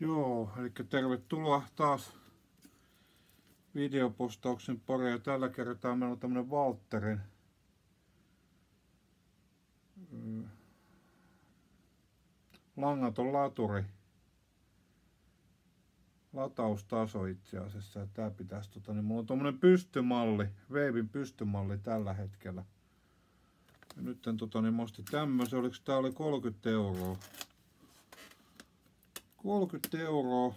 Joo, eli tervetuloa taas videopostauksen pariin. ja tällä kertaa meillä on tämmönen Walterin äh, langaton laturi lataustaso itse asiassa. Tää pitäisi tota, niin mulla on tommonen pystymalli, Veivin pystymalli tällä hetkellä. Ja nyt tota, niin mä ostin tämmösen, oliko tää oli 30 euroa. 30 euroa.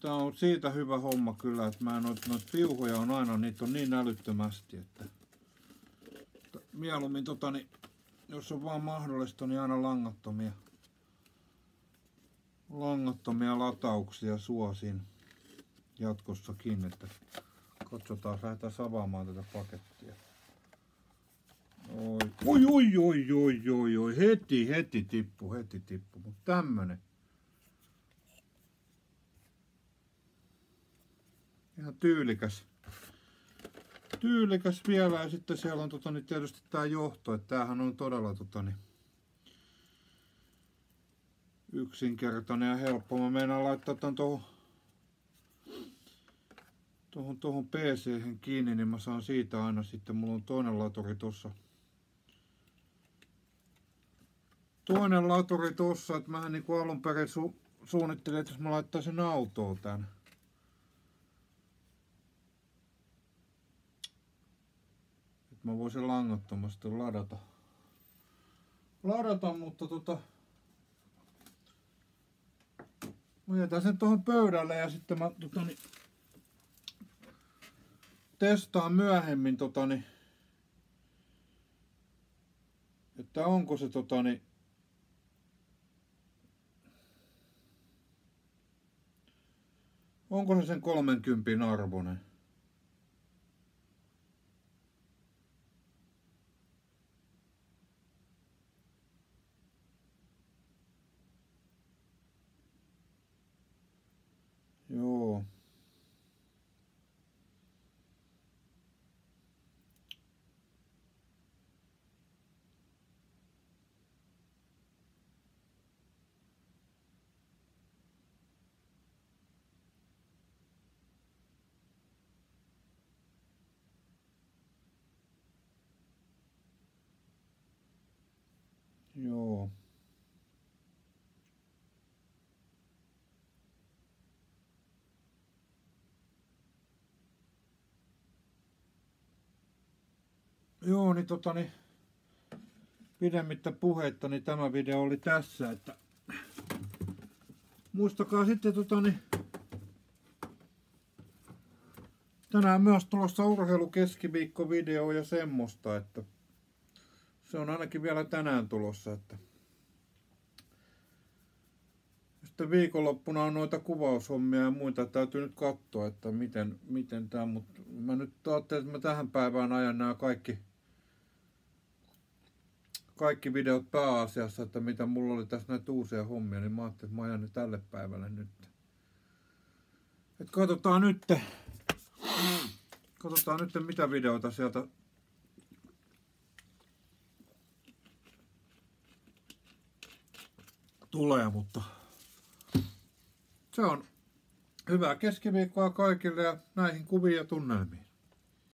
Tämä on siitä hyvä homma kyllä, että mä noita noit piuhoja on aina, niitä on niin älyttömästi, että, että mieluummin tota, niin, jos on vaan mahdollista, niin aina langattomia, langattomia latauksia suosin jatkossakin, että katsotaan, lähdetään avaamaan tätä pakettia. Oi, oi, oi, oi, oi, oi, heti, heti tippu, heti tippu, mutta tämmönen. Ihan tyylikäs. Tyylikäs vielä ja sitten siellä on totani, niin tietysti tämä johto, että tämähän on todella totani, niin yksinkertainen ja helppo. Mä meinaan laittaa tämän tuohon tohon, tohon pc kiinni, niin mä saan siitä aina sitten, mulla on toinen laturi tuossa toinen laturi tuossa, että mä niin alun perin su suunnittelin, että jos mä laittaisin autoon tän. Että mä voisin langattomasti ladata. Ladata, mutta tota... Mä jätän sen tuohon pöydälle ja sitten mä tota, niin, testaan myöhemmin totani, niin, että onko se totani, niin, Onko se sen 30 arvonen? Joo. Joo, niin tota niin pidemmittä puhetta, niin tämä video oli tässä, että muistakaa sitten tota niin tänään myös tulossa urheilukeskiviikko video ja semmoista, että se on ainakin vielä tänään tulossa. Että. Sitten viikonloppuna on noita kuvaushommia ja muita. Täytyy nyt katsoa, että miten, miten tämä, mutta mä nyt ajattelin, että mä tähän päivään ajan nämä kaikki, kaikki videot pääasiassa, että mitä mulla oli tässä näitä uusia hommia, niin mä ajattelin, että mä ajan ne tälle päivälle nyt. Et katsotaan nyt, katsotaan nyt mitä videoita sieltä tulee, mutta se on hyvää keskiviikkoa kaikille ja näihin kuviin ja tunnelmiin.